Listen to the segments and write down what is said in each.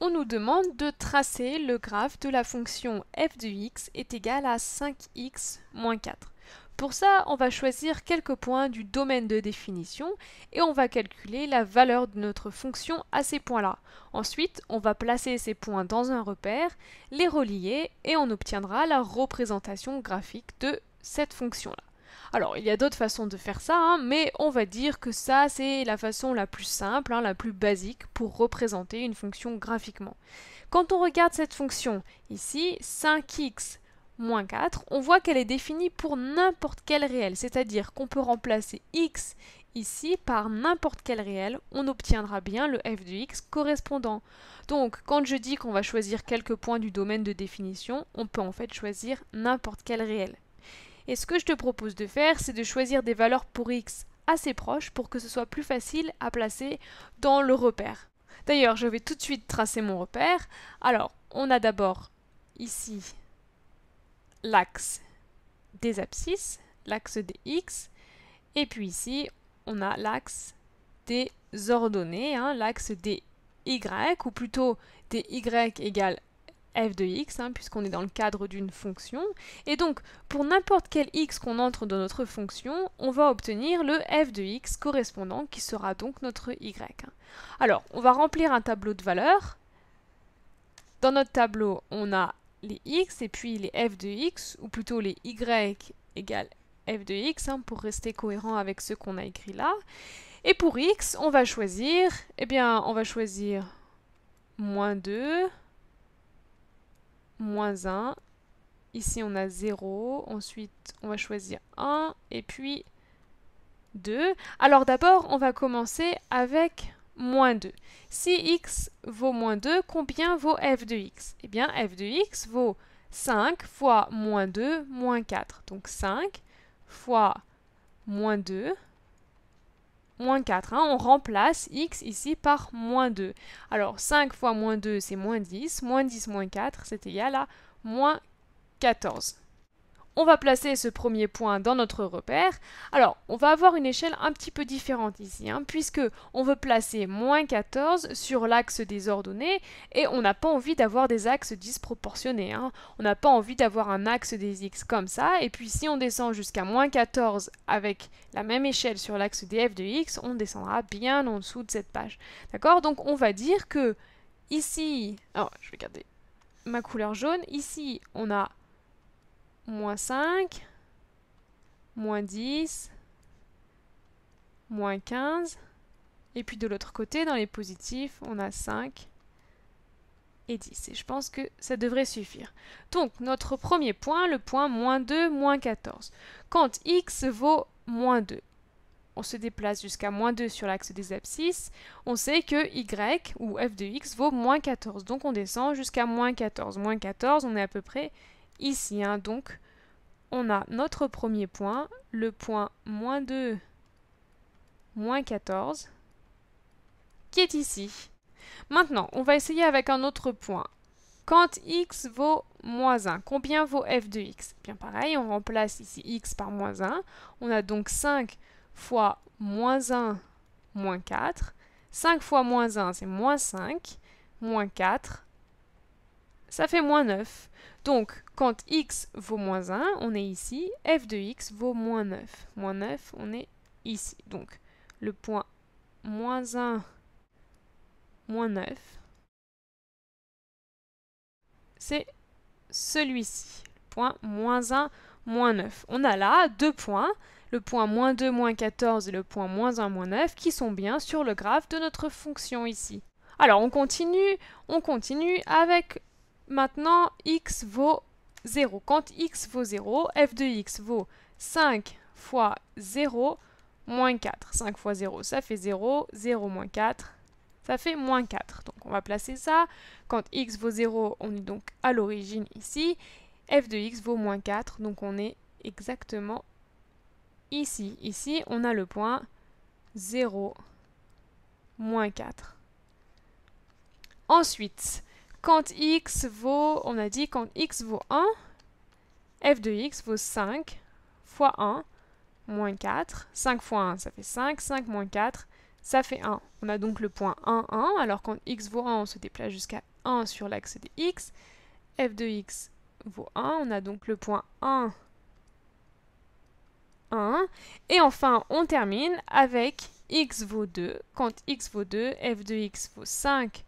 on nous demande de tracer le graphe de la fonction f de x est égal à 5x moins 4. Pour ça, on va choisir quelques points du domaine de définition et on va calculer la valeur de notre fonction à ces points-là. Ensuite, on va placer ces points dans un repère, les relier et on obtiendra la représentation graphique de cette fonction-là. Alors, il y a d'autres façons de faire ça, hein, mais on va dire que ça, c'est la façon la plus simple, hein, la plus basique pour représenter une fonction graphiquement. Quand on regarde cette fonction, ici, 5x moins 4, on voit qu'elle est définie pour n'importe quel réel, c'est-à-dire qu'on peut remplacer x ici par n'importe quel réel, on obtiendra bien le f de x correspondant. Donc, quand je dis qu'on va choisir quelques points du domaine de définition, on peut en fait choisir n'importe quel réel. Et ce que je te propose de faire, c'est de choisir des valeurs pour x assez proches pour que ce soit plus facile à placer dans le repère. D'ailleurs, je vais tout de suite tracer mon repère. Alors, on a d'abord ici l'axe des abscisses, l'axe des x, et puis ici, on a l'axe des ordonnées, hein, l'axe des y, ou plutôt des y égale f de x, hein, puisqu'on est dans le cadre d'une fonction. Et donc, pour n'importe quel x qu'on entre dans notre fonction, on va obtenir le f de x correspondant, qui sera donc notre y. Alors, on va remplir un tableau de valeurs. Dans notre tableau, on a les x et puis les f de x, ou plutôt les y égale f de x, hein, pour rester cohérent avec ce qu'on a écrit là. Et pour x, on va choisir, eh bien, on va choisir moins 2, moins 1. Ici, on a 0. Ensuite, on va choisir 1. Et puis 2. Alors d'abord, on va commencer avec moins 2. Si x vaut moins 2, combien vaut f de x Eh bien, f de x vaut 5 fois moins 2 moins 4. Donc 5 fois moins 2 moins 4. Hein. On remplace x ici par moins 2. Alors 5 fois moins 2, c'est moins 10. Moins 10 moins 4, c'est égal à moins 14. On va placer ce premier point dans notre repère. Alors, on va avoir une échelle un petit peu différente ici, hein, puisque on veut placer moins 14 sur l'axe des ordonnées, et on n'a pas envie d'avoir des axes disproportionnés. Hein. On n'a pas envie d'avoir un axe des x comme ça, et puis si on descend jusqu'à moins 14 avec la même échelle sur l'axe des f de x, on descendra bien en dessous de cette page. D'accord Donc on va dire que ici, alors je vais garder ma couleur jaune, ici on a moins 5, moins 10, moins 15. Et puis de l'autre côté, dans les positifs, on a 5 et 10. Et je pense que ça devrait suffire. Donc notre premier point, le point moins 2, moins 14. Quand x vaut moins 2, on se déplace jusqu'à moins 2 sur l'axe des abscisses, on sait que y ou f de x vaut moins 14. Donc on descend jusqu'à moins 14. Moins 14, on est à peu près ici. Hein, donc, on a notre premier point, le point moins 2, moins 14, qui est ici. Maintenant, on va essayer avec un autre point. Quand x vaut moins 1, combien vaut f de x Bien pareil, on remplace ici x par moins 1. On a donc 5 fois moins 1, moins 4. 5 fois moins 1, c'est moins 5, moins 4. Ça fait moins 9. Donc, quand x vaut moins 1, on est ici, f de x vaut moins 9. Moins 9, on est ici. Donc le point moins 1, moins 9, c'est celui-ci. le Point moins 1, moins 9. On a là deux points, le point moins 2, moins 14 et le point moins 1, moins 9, qui sont bien sur le graphe de notre fonction ici. Alors on continue, on continue avec maintenant x vaut 0. Quand x vaut 0, f de x vaut 5 fois 0 moins 4. 5 fois 0, ça fait 0. 0 moins 4, ça fait moins 4. Donc on va placer ça. Quand x vaut 0, on est donc à l'origine ici. f de x vaut moins 4, donc on est exactement ici. Ici, on a le point 0, moins 4. Ensuite, quand x vaut, on a dit quand x vaut 1, f de x vaut 5 fois 1 moins 4. 5 fois 1, ça fait 5. 5 moins 4, ça fait 1. On a donc le point 1, 1. Alors quand x vaut 1, on se déplace jusqu'à 1 sur l'axe des x. f de x vaut 1. On a donc le point 1, 1. Et enfin, on termine avec x vaut 2. Quand x vaut 2, f de x vaut 5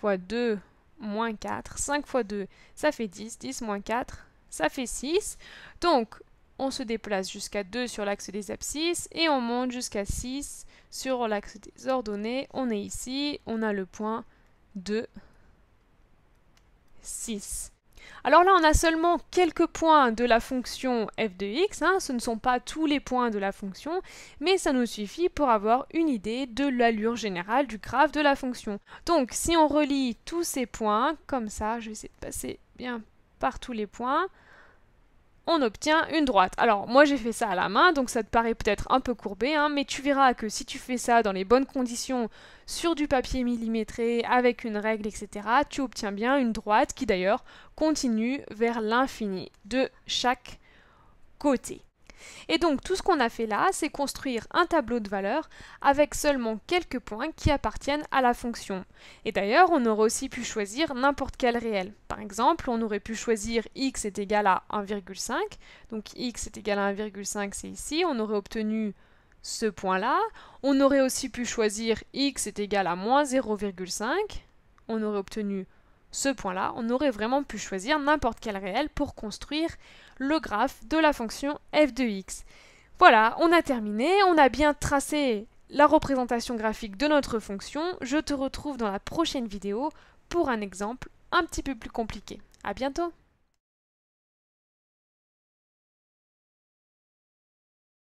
fois 2 moins 4. 5 fois 2, ça fait 10. 10 moins 4, ça fait 6. Donc, on se déplace jusqu'à 2 sur l'axe des abscisses et on monte jusqu'à 6 sur l'axe des ordonnées. On est ici, on a le point 2 6. Alors là, on a seulement quelques points de la fonction f de x, hein. ce ne sont pas tous les points de la fonction, mais ça nous suffit pour avoir une idée de l'allure générale du graphe de la fonction. Donc si on relie tous ces points, comme ça, je vais essayer de passer bien par tous les points, on obtient une droite. Alors moi j'ai fait ça à la main, donc ça te paraît peut-être un peu courbé, hein, mais tu verras que si tu fais ça dans les bonnes conditions, sur du papier millimétré, avec une règle, etc., tu obtiens bien une droite qui d'ailleurs continue vers l'infini de chaque côté. Et donc tout ce qu'on a fait là, c'est construire un tableau de valeurs avec seulement quelques points qui appartiennent à la fonction. Et d'ailleurs, on aurait aussi pu choisir n'importe quel réel. Par exemple, on aurait pu choisir x est égal à 1,5. Donc x est égal à 1,5, c'est ici. On aurait obtenu ce point-là. On aurait aussi pu choisir x est égal à moins 0,5. On aurait obtenu ce point-là, on aurait vraiment pu choisir n'importe quel réel pour construire le graphe de la fonction f de x. Voilà, on a terminé, on a bien tracé la représentation graphique de notre fonction. Je te retrouve dans la prochaine vidéo pour un exemple un petit peu plus compliqué. A bientôt